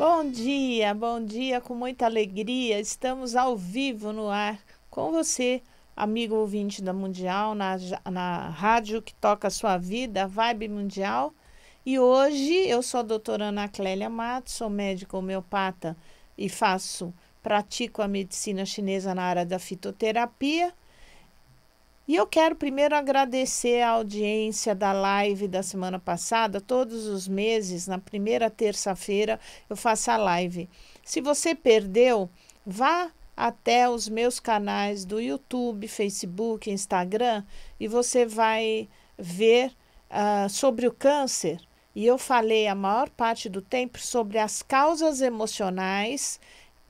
Bom dia, bom dia, com muita alegria. Estamos ao vivo no ar com você, amigo ouvinte da Mundial, na, na rádio que toca a sua vida, Vibe Mundial. E hoje eu sou a doutora Ana Clélia Matos, sou médica homeopata e faço, pratico a medicina chinesa na área da fitoterapia. E eu quero primeiro agradecer a audiência da live da semana passada. Todos os meses, na primeira terça-feira, eu faço a live. Se você perdeu, vá até os meus canais do YouTube, Facebook, Instagram e você vai ver uh, sobre o câncer. E eu falei a maior parte do tempo sobre as causas emocionais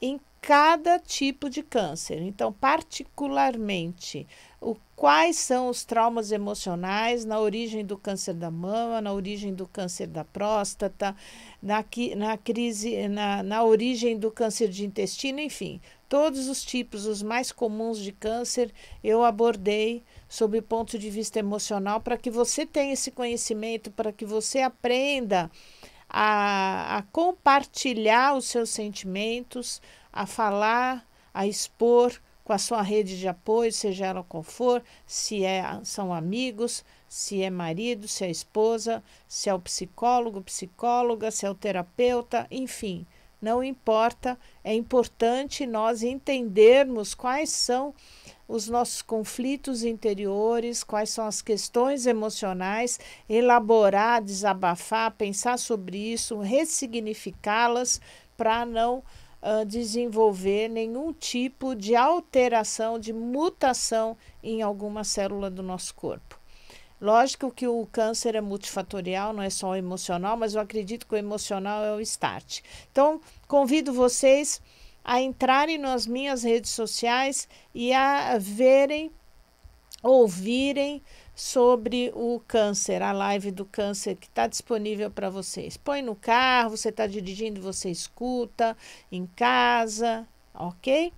em cada tipo de câncer. Então, particularmente, o Quais são os traumas emocionais na origem do câncer da mama, na origem do câncer da próstata, na, na crise, na, na origem do câncer de intestino, enfim, todos os tipos, os mais comuns de câncer, eu abordei sob o ponto de vista emocional para que você tenha esse conhecimento, para que você aprenda a, a compartilhar os seus sentimentos, a falar, a expor com a sua rede de apoio, seja ela qual for, se é, são amigos, se é marido, se é esposa, se é o psicólogo, psicóloga, se é o terapeuta, enfim, não importa, é importante nós entendermos quais são os nossos conflitos interiores, quais são as questões emocionais, elaborar, desabafar, pensar sobre isso, ressignificá-las para não desenvolver nenhum tipo de alteração, de mutação em alguma célula do nosso corpo. Lógico que o câncer é multifatorial, não é só emocional, mas eu acredito que o emocional é o start. Então, convido vocês a entrarem nas minhas redes sociais e a verem, ouvirem, sobre o câncer, a live do câncer que está disponível para vocês. Põe no carro, você está dirigindo, você escuta, em casa, ok?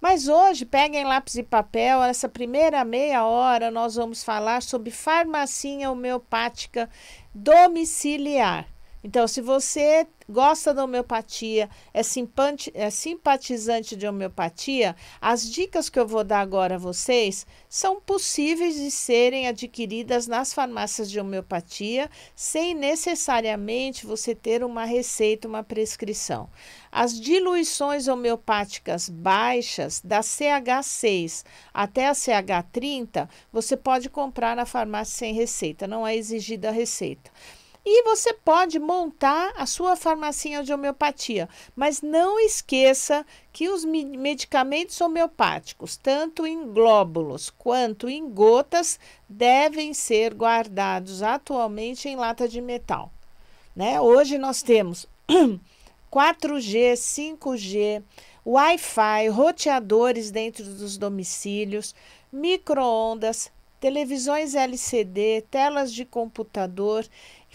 Mas hoje, peguem lápis e papel, essa primeira meia hora nós vamos falar sobre farmacinha homeopática domiciliar. Então, se você gosta da homeopatia, é, é simpatizante de homeopatia, as dicas que eu vou dar agora a vocês são possíveis de serem adquiridas nas farmácias de homeopatia, sem necessariamente você ter uma receita, uma prescrição. As diluições homeopáticas baixas, da CH6 até a CH30, você pode comprar na farmácia sem receita, não é exigida a receita. E você pode montar a sua farmacinha de homeopatia, mas não esqueça que os medicamentos homeopáticos, tanto em glóbulos quanto em gotas, devem ser guardados atualmente em lata de metal. Né? Hoje nós temos 4G, 5G, Wi-Fi, roteadores dentro dos domicílios, micro-ondas, televisões LCD, telas de computador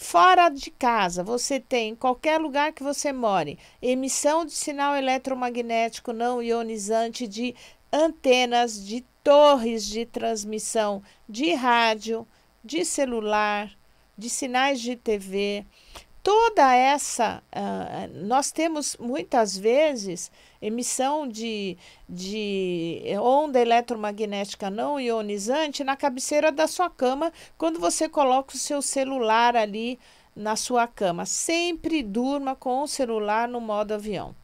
Fora de casa, você tem, em qualquer lugar que você more, emissão de sinal eletromagnético não ionizante de antenas de torres de transmissão de rádio, de celular, de sinais de TV. Toda essa, uh, nós temos muitas vezes emissão de, de onda eletromagnética não ionizante na cabeceira da sua cama quando você coloca o seu celular ali na sua cama. Sempre durma com o celular no modo avião,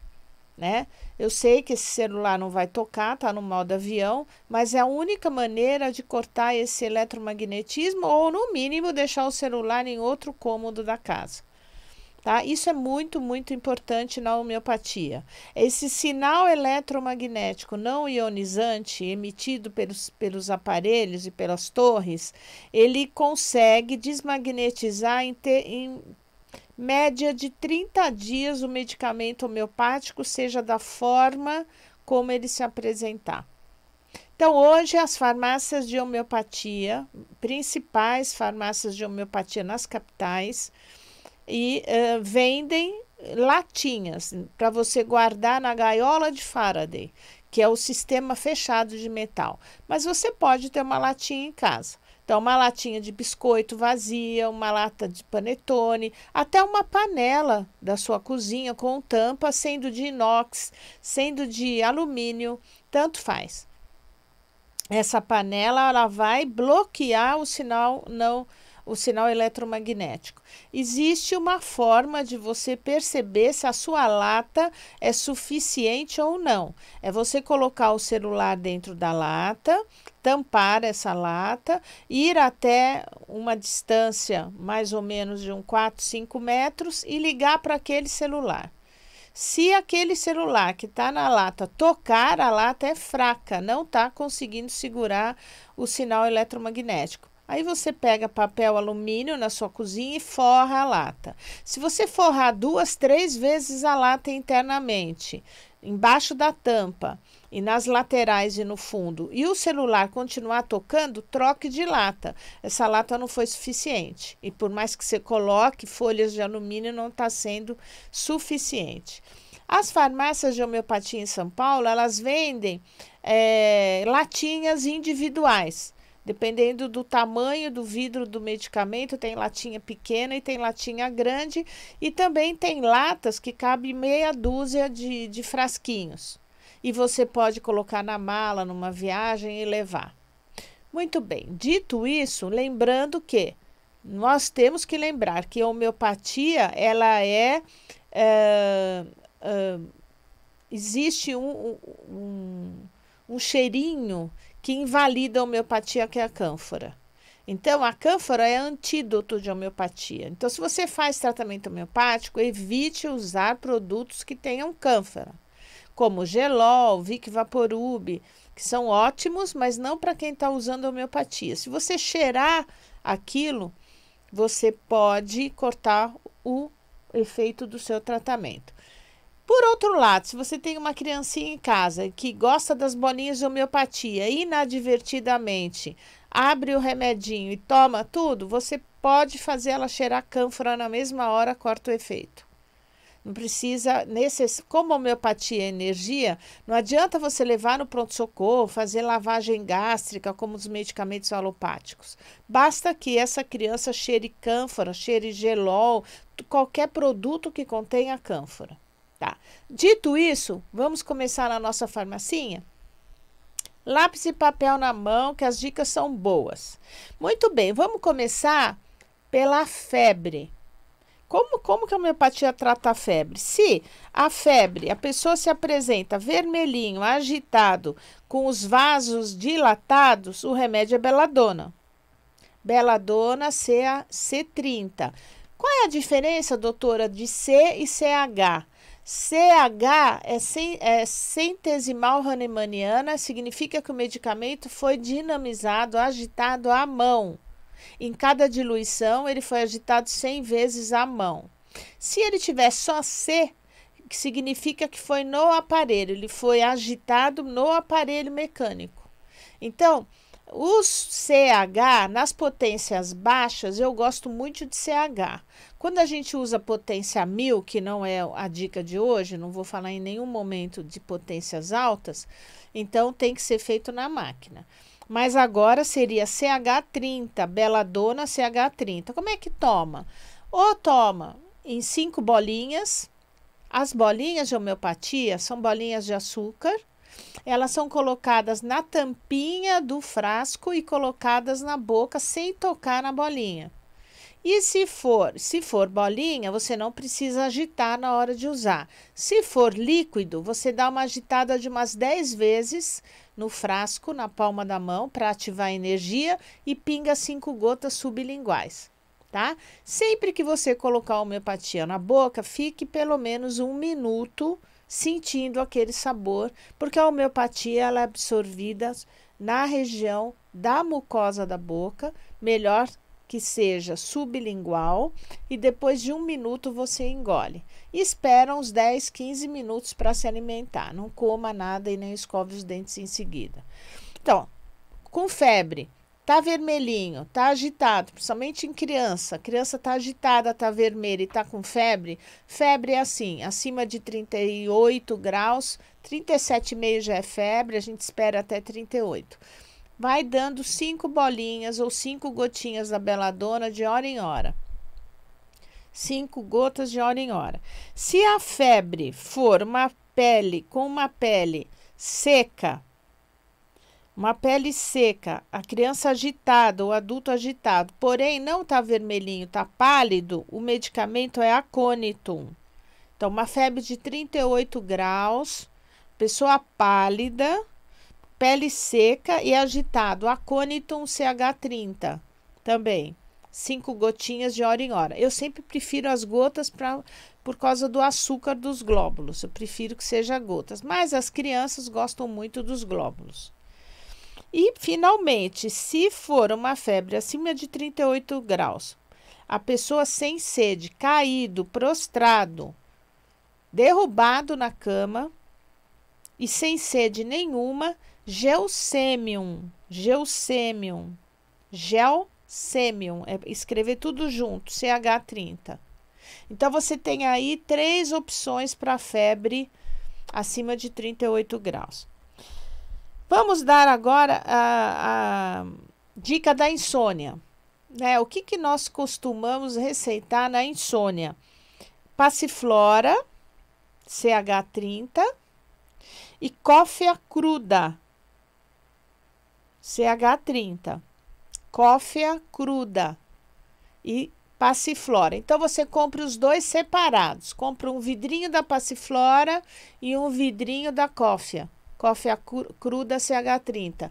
né? Eu sei que esse celular não vai tocar, tá no modo avião, mas é a única maneira de cortar esse eletromagnetismo ou no mínimo deixar o celular em outro cômodo da casa. Tá? Isso é muito, muito importante na homeopatia. Esse sinal eletromagnético não ionizante emitido pelos, pelos aparelhos e pelas torres, ele consegue desmagnetizar em, em média de 30 dias o medicamento homeopático, seja da forma como ele se apresentar. Então, hoje, as farmácias de homeopatia, principais farmácias de homeopatia nas capitais, e uh, vendem latinhas para você guardar na gaiola de Faraday, que é o sistema fechado de metal. Mas você pode ter uma latinha em casa. Então, uma latinha de biscoito vazia, uma lata de panetone, até uma panela da sua cozinha com tampa, sendo de inox, sendo de alumínio, tanto faz. Essa panela ela vai bloquear o sinal não o sinal eletromagnético. Existe uma forma de você perceber se a sua lata é suficiente ou não. É você colocar o celular dentro da lata, tampar essa lata, ir até uma distância mais ou menos de um 4, 5 metros e ligar para aquele celular. Se aquele celular que está na lata tocar, a lata é fraca, não está conseguindo segurar o sinal eletromagnético. Aí você pega papel alumínio na sua cozinha e forra a lata. Se você forrar duas, três vezes a lata internamente, embaixo da tampa e nas laterais e no fundo, e o celular continuar tocando, troque de lata. Essa lata não foi suficiente. E por mais que você coloque folhas de alumínio, não está sendo suficiente. As farmácias de homeopatia em São Paulo, elas vendem é, latinhas individuais. Dependendo do tamanho do vidro do medicamento, tem latinha pequena e tem latinha grande. E também tem latas que cabe meia dúzia de, de frasquinhos. E você pode colocar na mala, numa viagem e levar. Muito bem, dito isso, lembrando que nós temos que lembrar que a homeopatia ela é, é, é existe um, um, um cheirinho que invalida a homeopatia, que é a cânfora. Então, a cânfora é antídoto de homeopatia. Então, se você faz tratamento homeopático, evite usar produtos que tenham cânfora, como gelol, Vic Vaporub, que são ótimos, mas não para quem está usando homeopatia. Se você cheirar aquilo, você pode cortar o efeito do seu tratamento. Por outro lado, se você tem uma criancinha em casa que gosta das bolinhas de homeopatia inadvertidamente, abre o remedinho e toma tudo, você pode fazer ela cheirar cânfora na mesma hora, corta o efeito. Não precisa, necess... como homeopatia é energia, não adianta você levar no pronto-socorro, fazer lavagem gástrica, como os medicamentos alopáticos. Basta que essa criança cheire cânfora, cheire gelol, qualquer produto que contenha cânfora. Tá. Dito isso, vamos começar a nossa farmacinha? Lápis e papel na mão, que as dicas são boas. Muito bem, vamos começar pela febre. Como, como que a homeopatia trata a febre? Se a febre, a pessoa se apresenta vermelhinho, agitado, com os vasos dilatados, o remédio é beladona. Beladona C, C30. Qual é a diferença, doutora, de C e CH? CH é, sem, é centesimal hahnemanniana, significa que o medicamento foi dinamizado, agitado à mão. Em cada diluição, ele foi agitado 100 vezes à mão. Se ele tiver só C, que significa que foi no aparelho, ele foi agitado no aparelho mecânico. Então, os CH, nas potências baixas, eu gosto muito de CH. Quando a gente usa potência mil, que não é a dica de hoje, não vou falar em nenhum momento de potências altas, então tem que ser feito na máquina. Mas agora seria CH30, Beladona CH30. Como é que toma? Ou toma em cinco bolinhas. As bolinhas de homeopatia são bolinhas de açúcar. Elas são colocadas na tampinha do frasco e colocadas na boca sem tocar na bolinha. E se for, se for bolinha, você não precisa agitar na hora de usar. Se for líquido, você dá uma agitada de umas 10 vezes no frasco, na palma da mão, para ativar a energia e pinga cinco gotas sublinguais. Tá? Sempre que você colocar a homeopatia na boca, fique pelo menos um minuto sentindo aquele sabor, porque a homeopatia ela é absorvida na região da mucosa da boca, melhor que seja sublingual e depois de um minuto você engole. E espera uns 10, 15 minutos para se alimentar. Não coma nada e nem escove os dentes em seguida. Então, com febre, tá vermelhinho, tá agitado, principalmente em criança. A criança tá agitada, tá vermelha e tá com febre. Febre é assim, acima de 38 graus, 37,5 já é febre, a gente espera até 38 Vai dando cinco bolinhas ou cinco gotinhas da beladona de hora em hora. Cinco gotas de hora em hora. Se a febre for uma pele com uma pele seca, uma pele seca, a criança agitada, o adulto agitado, porém não está vermelhinho, está pálido, o medicamento é aconitum. Então, uma febre de 38 graus, pessoa pálida, Pele seca e agitado. Aconitum CH30 também. Cinco gotinhas de hora em hora. Eu sempre prefiro as gotas pra, por causa do açúcar dos glóbulos. Eu prefiro que seja gotas. Mas as crianças gostam muito dos glóbulos. E, finalmente, se for uma febre acima de 38 graus, a pessoa sem sede, caído, prostrado, derrubado na cama, e sem sede nenhuma, Geosemium. Geosemium. Geosemium. É escrever tudo junto, CH30. Então, você tem aí três opções para febre acima de 38 graus. Vamos dar agora a, a dica da insônia. Né? O que, que nós costumamos receitar na insônia? Passiflora, CH30 e cófia cruda. CH30. Cófia cruda e passiflora. Então você compra os dois separados. Compra um vidrinho da passiflora e um vidrinho da cófia. Cófia cruda CH30.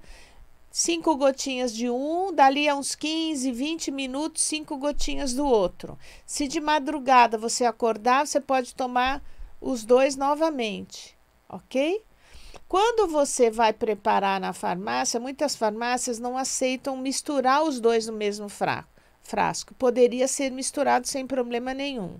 Cinco gotinhas de um, dali a uns 15, 20 minutos, cinco gotinhas do outro. Se de madrugada você acordar, você pode tomar os dois novamente, ok? Quando você vai preparar na farmácia, muitas farmácias não aceitam misturar os dois no mesmo frasco. Poderia ser misturado sem problema nenhum.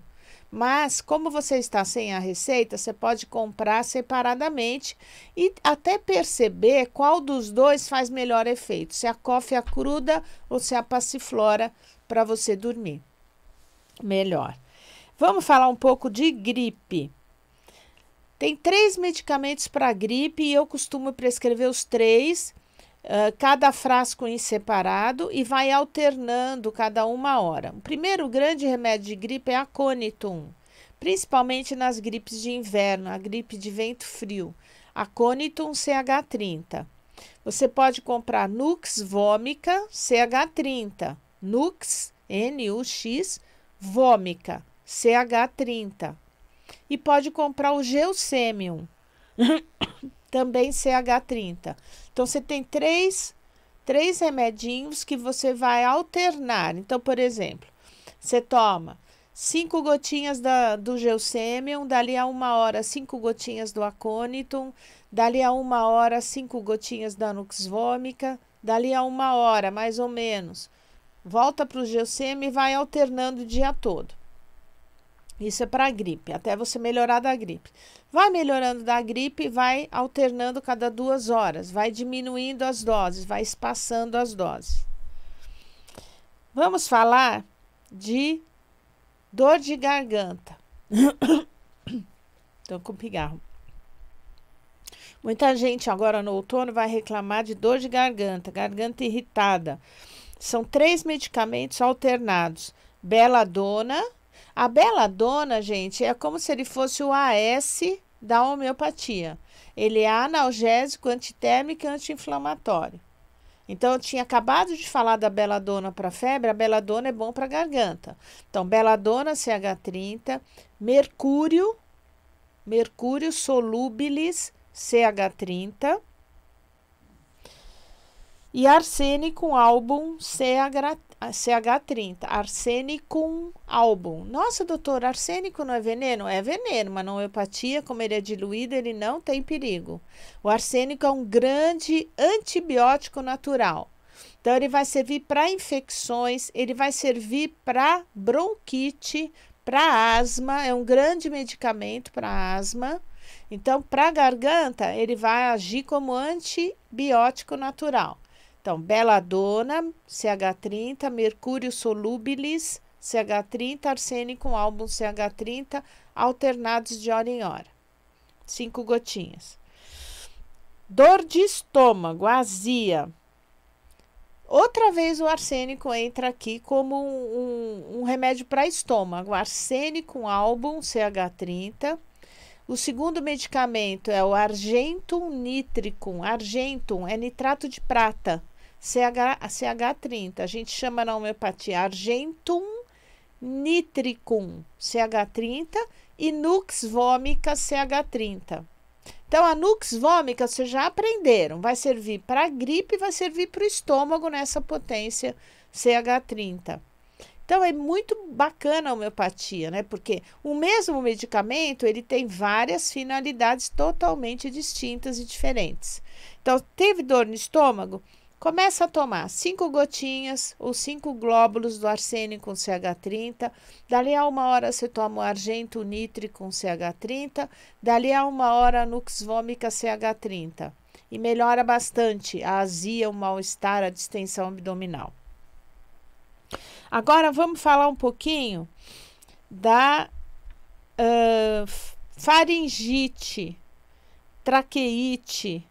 Mas, como você está sem a receita, você pode comprar separadamente e até perceber qual dos dois faz melhor efeito: se é a cófia cruda ou se é a passiflora, para você dormir melhor. Vamos falar um pouco de gripe. Tem três medicamentos para gripe e eu costumo prescrever os três, uh, cada frasco em separado e vai alternando cada uma hora. O primeiro grande remédio de gripe é a Conitum, principalmente nas gripes de inverno, a gripe de vento frio, a Conitum CH30. Você pode comprar Nux Vômica CH30, Nux, N-U-X, Vômica CH30 e pode comprar o Geusemium, também CH30. Então, você tem três, três remedinhos que você vai alternar. Então, por exemplo, você toma cinco gotinhas da, do Geusemium, dali a uma hora, cinco gotinhas do Aconitum, dali a uma hora, cinco gotinhas da Nux Vômica, dali a uma hora, mais ou menos. Volta para o Geusemium e vai alternando o dia todo. Isso é para gripe, até você melhorar da gripe. Vai melhorando da gripe, vai alternando cada duas horas, vai diminuindo as doses, vai espaçando as doses. Vamos falar de dor de garganta. Estou com pigarro. Muita gente agora no outono vai reclamar de dor de garganta, garganta irritada. São três medicamentos alternados: Beladona, a bela dona, gente, é como se ele fosse o AS da homeopatia. Ele é analgésico, antitérmico e anti-inflamatório. Então, eu tinha acabado de falar da Beladona para febre, a Beladona é bom para garganta. Então, Beladona CH30, mercúrio, mercúrio solubilis CH30 e arsênico álbum CH 30 CH30, arsênico album. Nossa, doutor, arsênico não é veneno? É veneno, mas é hepatia como ele é diluído, ele não tem perigo. O arsênico é um grande antibiótico natural. Então, ele vai servir para infecções, ele vai servir para bronquite, para asma, é um grande medicamento para asma. Então, para garganta, ele vai agir como antibiótico natural. Então, beladona, CH30, mercúrio solubilis, CH30, arsênico, álbum CH30, alternados de hora em hora. Cinco gotinhas. Dor de estômago, azia. Outra vez o arsênico entra aqui como um, um, remédio para estômago. Arsênico, álbum CH30. O segundo medicamento é o argentum nitricum. Argentum é nitrato de prata. CH, CH30. A gente chama na homeopatia argentum nitricum CH30 e nux vômica CH30. Então, a nux vômica vocês já aprenderam, vai servir para a gripe vai servir para o estômago nessa potência CH30. Então é muito bacana a homeopatia, né? Porque o mesmo medicamento, ele tem várias finalidades totalmente distintas e diferentes. Então, teve dor no estômago? Começa a tomar 5 gotinhas ou 5 glóbulos do arsênico com CH30. Dali a uma hora você toma o argento nítrico com CH30. Dali a uma hora a nux vômica CH30. E melhora bastante a azia, o mal-estar, a distensão abdominal. Agora vamos falar um pouquinho da uh, faringite, traqueite,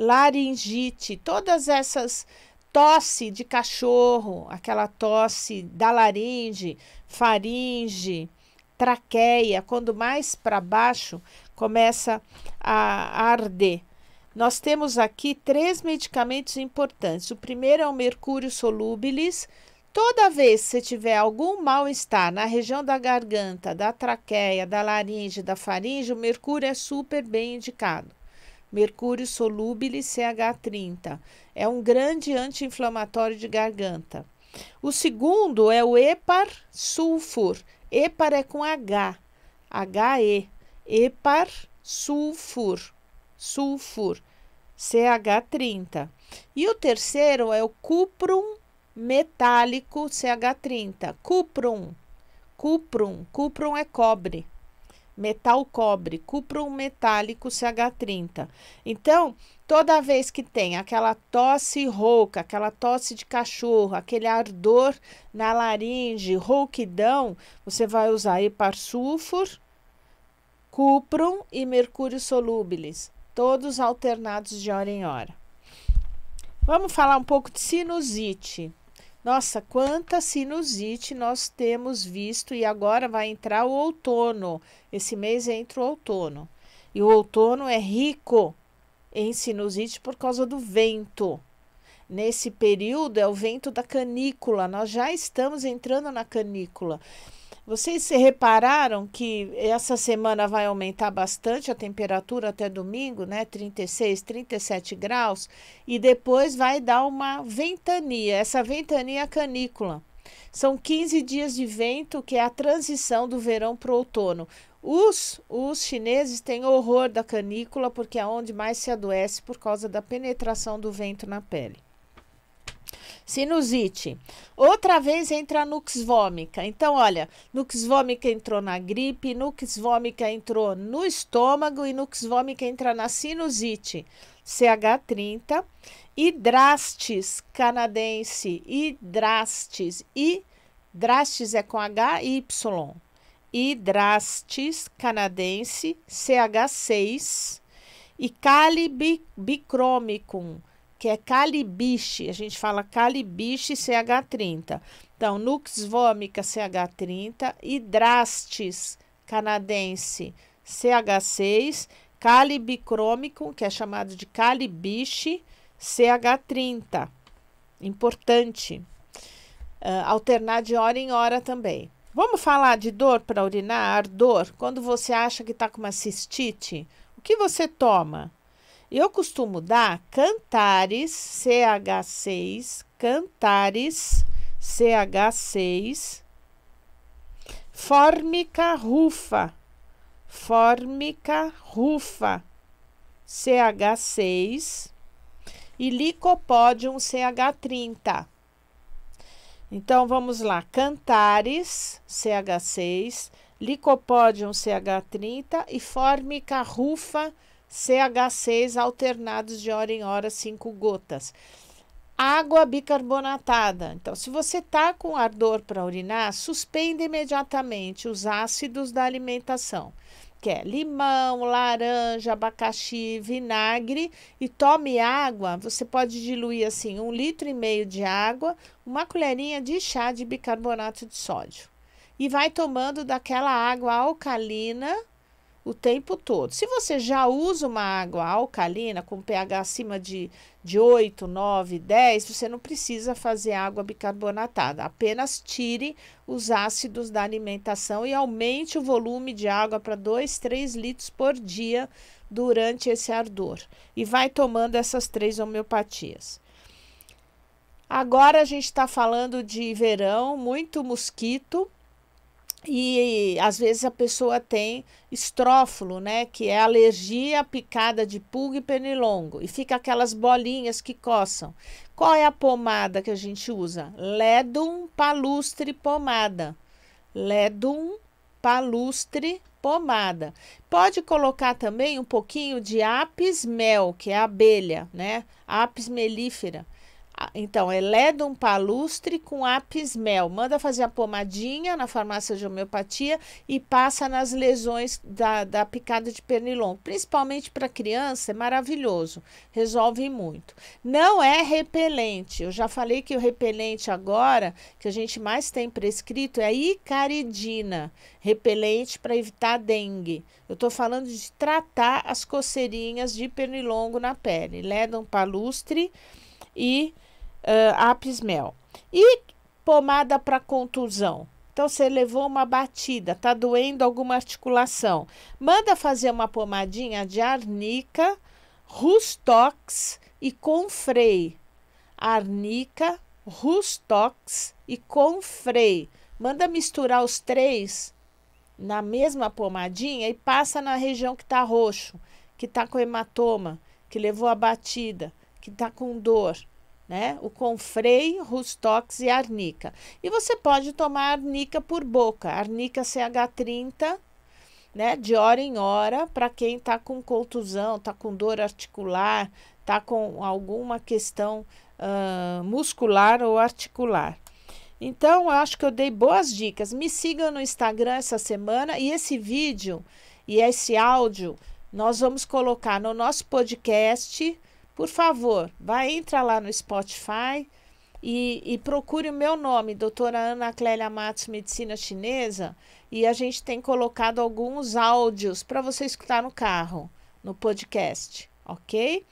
laringite, todas essas tosse de cachorro, aquela tosse da laringe, faringe, traqueia, quando mais para baixo começa a arder. Nós temos aqui três medicamentos importantes. O primeiro é o mercúrio solubilis. Toda vez que você tiver algum mal-estar na região da garganta, da traqueia, da laringe, da faringe, o mercúrio é super bem indicado mercúrio solúbil CH30. É um grande anti-inflamatório de garganta. O segundo é o epar sulfur. Epar é com H, H E, Epar sulfur, sulfur, CH30. E o terceiro é o cuprum metálico CH30. Cuprum, cuprum, cuprum é cobre metal cobre, cuprum metálico CH30. Então, toda vez que tem aquela tosse rouca, aquela tosse de cachorro, aquele ardor na laringe, rouquidão, você vai usar hiparsulfur, cuprum e mercúrio solúbilis, todos alternados de hora em hora. Vamos falar um pouco de sinusite. Nossa, quanta sinusite nós temos visto e agora vai entrar o outono. Esse mês entra o outono. E o outono é rico em sinusite por causa do vento. Nesse período é o vento da canícula. Nós já estamos entrando na canícula. Vocês se repararam que essa semana vai aumentar bastante a temperatura até domingo, né? 36, 37 graus, e depois vai dar uma ventania, essa ventania canícula. São 15 dias de vento, que é a transição do verão para o outono. Os, os chineses têm horror da canícula, porque é onde mais se adoece por causa da penetração do vento na pele sinusite. Outra vez entra a nux vômica. Então, olha, nux vômica entrou na gripe, nux vômica entrou no estômago e nux vômica entra na sinusite. CH30, hidrastes canadense, hidrastes, hidrastes é com H Y. Hidrastes canadense, CH6 e cali bicromicum que é calibiche. A gente fala calibiche CH30. Então, nux vômica CH30, hidrastes canadense CH6, calibicrômico, que é chamado de calibiche CH30. Importante. Uh, alternar de hora em hora também. Vamos falar de dor para urinar, ardor? Quando você acha que está com uma cistite, o que você toma? Eu costumo dar Cantares CH6, Cantares CH6, Fórmica Rufa, Fórmica Rufa CH6 e Licopodium CH30. Então vamos lá, Cantares CH6, Licopodium CH30 e Fórmica Rufa CH30. CH6 alternados de hora em hora, 5 gotas. Água bicarbonatada. Então, se você está com ardor para urinar, suspenda imediatamente os ácidos da alimentação, que é limão, laranja, abacaxi, vinagre, e tome água. Você pode diluir assim um litro e meio de água, uma colherinha de chá de bicarbonato de sódio e vai tomando daquela água alcalina o tempo todo. Se você já usa uma água alcalina com pH acima de, de 8, 9, 10, você não precisa fazer água bicarbonatada. Apenas tire os ácidos da alimentação e aumente o volume de água para 2, 3 litros por dia durante esse ardor. E vai tomando essas três homeopatias. Agora a gente está falando de verão, muito mosquito e às vezes a pessoa tem estrófilo, né, que é alergia à picada de pulga e pernilongo, e fica aquelas bolinhas que coçam. Qual é a pomada que a gente usa? Ledum palustre pomada. Ledum palustre pomada. Pode colocar também um pouquinho de apis mel, que é abelha, né? Apis mellifera. Ah, então, é ledum palustre com apismel. Manda fazer a pomadinha na farmácia de homeopatia e passa nas lesões da, da picada de pernilongo. Principalmente para criança, é maravilhoso. Resolve muito. Não é repelente. Eu já falei que o repelente agora, que a gente mais tem prescrito, é a icaridina. Repelente para evitar dengue. Eu estou falando de tratar as coceirinhas de pernilongo na pele. Ledum palustre e uh, mel E pomada para contusão. Então, você levou uma batida, está doendo alguma articulação. Manda fazer uma pomadinha de arnica, rustox e confrei. Arnica, rustox e confrei. Manda misturar os três na mesma pomadinha e passa na região que está roxo, que está com hematoma, que levou a batida, que está com dor né? O confrei, rustox e arnica. E você pode tomar arnica por boca, arnica CH30, né? De hora em hora, para quem está com contusão, está com dor articular, está com alguma questão uh, muscular ou articular. Então, eu acho que eu dei boas dicas. Me sigam no Instagram essa semana e esse vídeo e esse áudio nós vamos colocar no nosso podcast por favor, vai entrar lá no Spotify e, e procure o meu nome, doutora Ana Clélia Matos, Medicina Chinesa, e a gente tem colocado alguns áudios para você escutar no carro, no podcast, ok?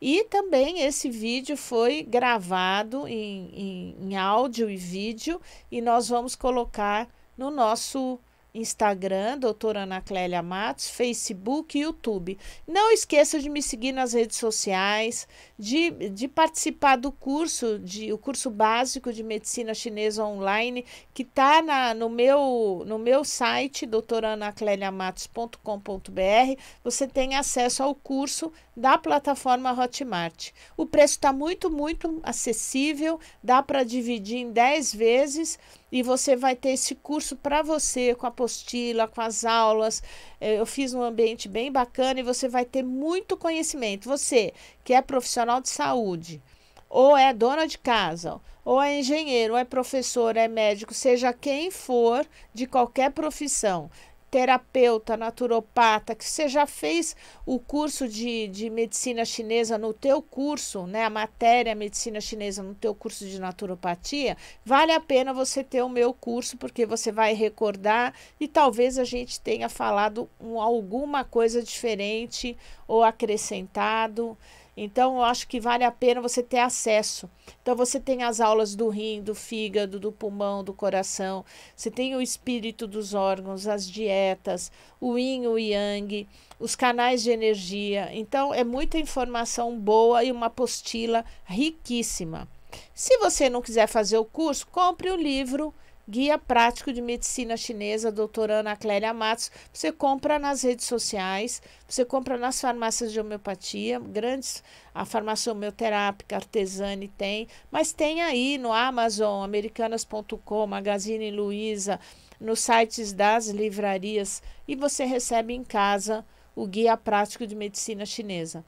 E também esse vídeo foi gravado em, em, em áudio e vídeo, e nós vamos colocar no nosso Instagram, doutora Ana Clélia Matos, Facebook e YouTube. Não esqueça de me seguir nas redes sociais, de, de participar do curso, de, o curso básico de medicina chinesa online, que está no meu, no meu site, doutoraanacleliamatos.com.br. Você tem acesso ao curso da plataforma Hotmart. O preço está muito, muito acessível, dá para dividir em 10 vezes e você vai ter esse curso para você, com a apostila, com as aulas. É, eu fiz um ambiente bem bacana e você vai ter muito conhecimento. Você que é profissional de saúde, ou é dona de casa, ou é engenheiro, ou é professor, ou é médico, seja quem for, de qualquer profissão terapeuta, naturopata, que você já fez o curso de, de medicina chinesa no teu curso, né, a matéria medicina chinesa no teu curso de naturopatia, vale a pena você ter o meu curso porque você vai recordar e talvez a gente tenha falado um, alguma coisa diferente ou acrescentado. Então, eu acho que vale a pena você ter acesso. Então, você tem as aulas do rim, do fígado, do pulmão, do coração, você tem o espírito dos órgãos, as dietas, o yin, o yang, os canais de energia. Então, é muita informação boa e uma apostila riquíssima. Se você não quiser fazer o curso, compre o livro Guia Prático de Medicina Chinesa, doutora Ana Clélia Matos. Você compra nas redes sociais, você compra nas farmácias de homeopatia, grandes, a farmácia homeoterápica, Artesani tem, mas tem aí no Amazon, americanas.com, Magazine Luiza, nos sites das livrarias e você recebe em casa o Guia Prático de Medicina Chinesa.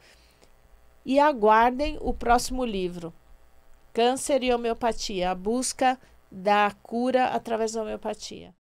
E aguardem o próximo livro. Câncer e Homeopatia, a busca da cura através da homeopatia.